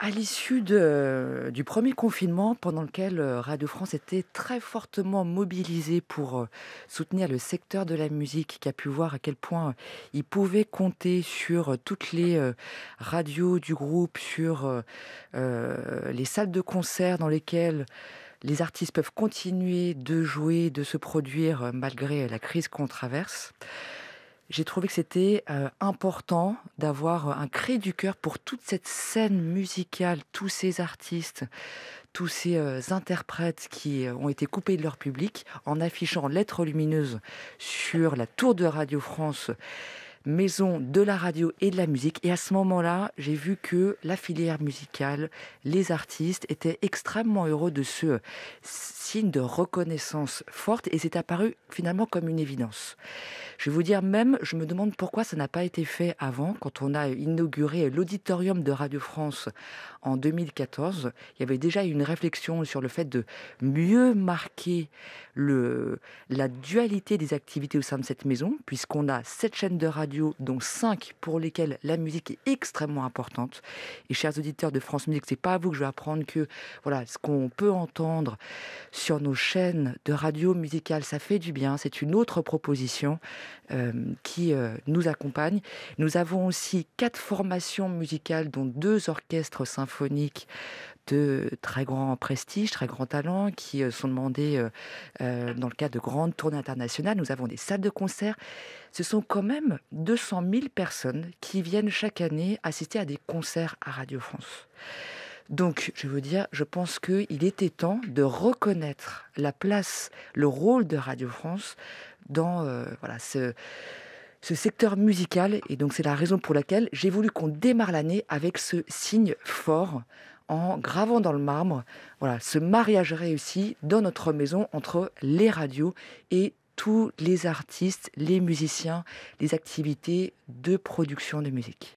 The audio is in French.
À l'issue du premier confinement, pendant lequel euh, Radio France était très fortement mobilisée pour euh, soutenir le secteur de la musique, qui a pu voir à quel point euh, il pouvait compter sur toutes les radios du groupe, sur les salles de concert dans lesquelles les artistes peuvent continuer de jouer, de se produire malgré la crise qu'on traverse j'ai trouvé que c'était euh, important d'avoir euh, un cri du cœur pour toute cette scène musicale, tous ces artistes, tous ces euh, interprètes qui ont été coupés de leur public en affichant lettres lumineuses sur la tour de Radio France maison de la radio et de la musique. Et à ce moment-là, j'ai vu que la filière musicale, les artistes étaient extrêmement heureux de ce signe de reconnaissance forte et c'est apparu finalement comme une évidence. Je vais vous dire même, je me demande pourquoi ça n'a pas été fait avant. Quand on a inauguré l'auditorium de Radio France en 2014, il y avait déjà une réflexion sur le fait de mieux marquer le, la dualité des activités au sein de cette maison, puisqu'on a sept chaînes de radio, dont cinq pour lesquelles la musique est extrêmement importante. Et chers auditeurs de France Musique, c'est pas à vous que je vais apprendre que voilà ce qu'on peut entendre sur nos chaînes de radio musicale, ça fait du bien. C'est une autre proposition. Euh, qui euh, nous accompagnent. Nous avons aussi quatre formations musicales, dont deux orchestres symphoniques de très grand prestige, très grand talent, qui euh, sont demandés dans le cadre de grandes tournées internationales. Nous avons des salles de concert. Ce sont quand même 200 000 personnes qui viennent chaque année assister à des concerts à Radio France. Donc, je veux dire, je pense qu'il était temps de reconnaître la place, le rôle de Radio France dans euh, ce, ce secteur musical. Et donc, c'est la raison pour laquelle j'ai voulu qu'on démarre l'année avec ce signe fort en gravant dans le marbre voilà, ce mariage réussi dans notre maison entre les radios et tous les artistes, les musiciens, les activités de production de musique.